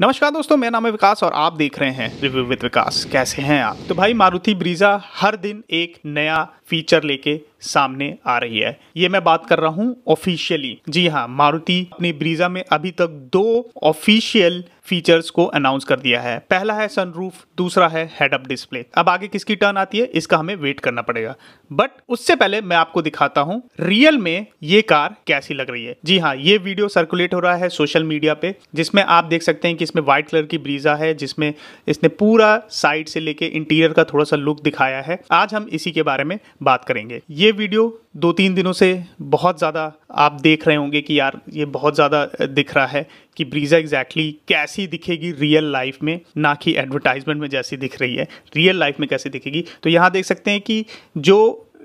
नमस्कार दोस्तों मेरा नाम है विकास और आप देख रहे हैं रिव्यू विद विकास कैसे हैं आप तो भाई मारुति ब्रीजा हर दिन एक नया फीचर लेके सामने आ रही है ये मैं बात कर रहा हूँ ऑफिशियली जी हाँ मारुति अपनी ब्रीजा में अभी तक दो ऑफिशियल फीचर्स को अनाउंस कर दिया है पहला है सनरूफ दूसरा है हेड अप डिस्प्ले अब आगे किसकी टर्न आती है इसका हमें वेट करना पड़ेगा बट उससे पहले मैं आपको दिखाता हूँ रियल में ये कार कैसी लग रही है जी हाँ ये वीडियो सर्कुलेट हो रहा है सोशल मीडिया पे जिसमें आप देख सकते हैं कि इसमें व्हाइट कलर की ब्रीजा है जिसमें इसने पूरा साइड से लेके इंटीरियर का थोड़ा सा लुक दिखाया है आज हम इसी के बारे में बात करेंगे ये ये वीडियो दो तीन दिनों से बहुत ज़्यादा आप देख रहे होंगे कि यार ये बहुत ज़्यादा दिख रहा है कि ब्रीज़ा एग्जैक्टली exactly कैसी दिखेगी रियल लाइफ में ना कि एडवर्टाइजमेंट में जैसी दिख रही है रियल लाइफ में कैसी दिखेगी तो यहाँ देख सकते हैं कि जो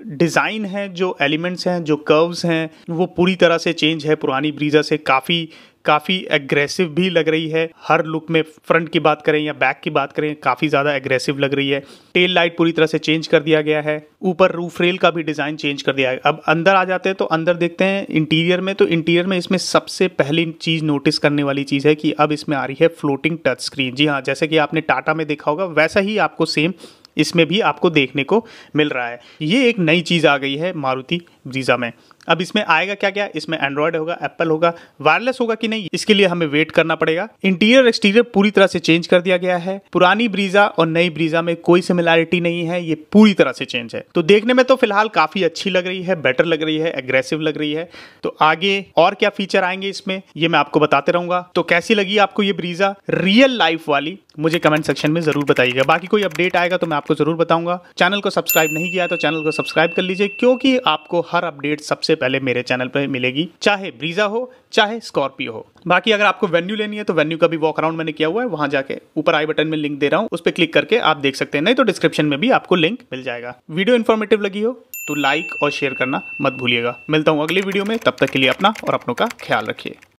डिज़ाइन है जो एलिमेंट्स हैं जो कर्व्स हैं वो पूरी तरह से चेंज है पुरानी ब्रीज़ा से काफ़ी काफ़ी एग्रेसिव भी लग रही है हर लुक में फ्रंट की बात करें या बैक की बात करें काफ़ी ज़्यादा एग्रेसिव लग रही है टेल लाइट पूरी तरह से चेंज कर दिया गया है ऊपर रूफ रेल का भी डिज़ाइन चेंज कर दिया है अब अंदर आ जाते हैं तो अंदर देखते हैं इंटीरियर में तो इंटीरियर में इसमें सबसे पहली चीज़ नोटिस करने वाली चीज़ है कि अब इसमें आ रही है फ्लोटिंग टच स्क्रीन जी हाँ जैसे कि आपने टाटा में देखा होगा वैसा ही आपको सेम इसमें भी आपको देखने को मिल रहा है ये एक नई चीज़ आ गई है मारुति ब्रीजा में अब इसमें आएगा क्या क्या इसमें एंड्रॉयड होगा एप्पल होगा वायरलेस होगा कि नहीं इसके लिए हमें वेट करना पड़ेगा इंटीरियर एक्सटीरियर पूरी तरह से चेंज कर दिया गया है पुरानी ब्रीजा और नई ब्रीजा में कोई सिमिलैरिटी नहीं है ये पूरी तरह से चेंज है तो देखने में तो फिलहाल काफी अच्छी लग रही है बेटर लग रही है एग्रेसिव लग रही है तो आगे और क्या फीचर आएंगे इसमें ये मैं आपको बताते रहूंगा तो कैसी लगी आपको ये ब्रीजा रियल लाइफ वाली मुझे कमेंट सेक्शन में ज़रूर बताइएगा बाकी कोई अपडेट आएगा तो मैं आपको ज़रूर बताऊंगा चैनल को सब्सक्राइब नहीं किया तो चैनल को सब्सक्राइब कर लीजिए क्योंकि आपको हर अपडेट सबसे पहले मेरे चैनल पर मिलेगी चाहे ब्रीजा हो चाहे स्कॉर्पियो हो बाकी अगर आपको वेन्यू लेनी है तो वेन्यू का भी वॉक अराउंड मैंने किया हुआ है वहां जाके ऊपर आई बटन में लिंक दे रहा हूँ उस पर क्लिक करके आप देख सकते हैं नहीं तो डिस्क्रिप्शन में भी आपको लिंक मिल जाएगा वीडियो इन्फॉर्मेटिव लगी हो तो लाइक और शेयर करना मत भूलिएगा मिलता हूँ अगली वीडियो में तब तक के लिए अपना और अपनों का ख्याल रखिए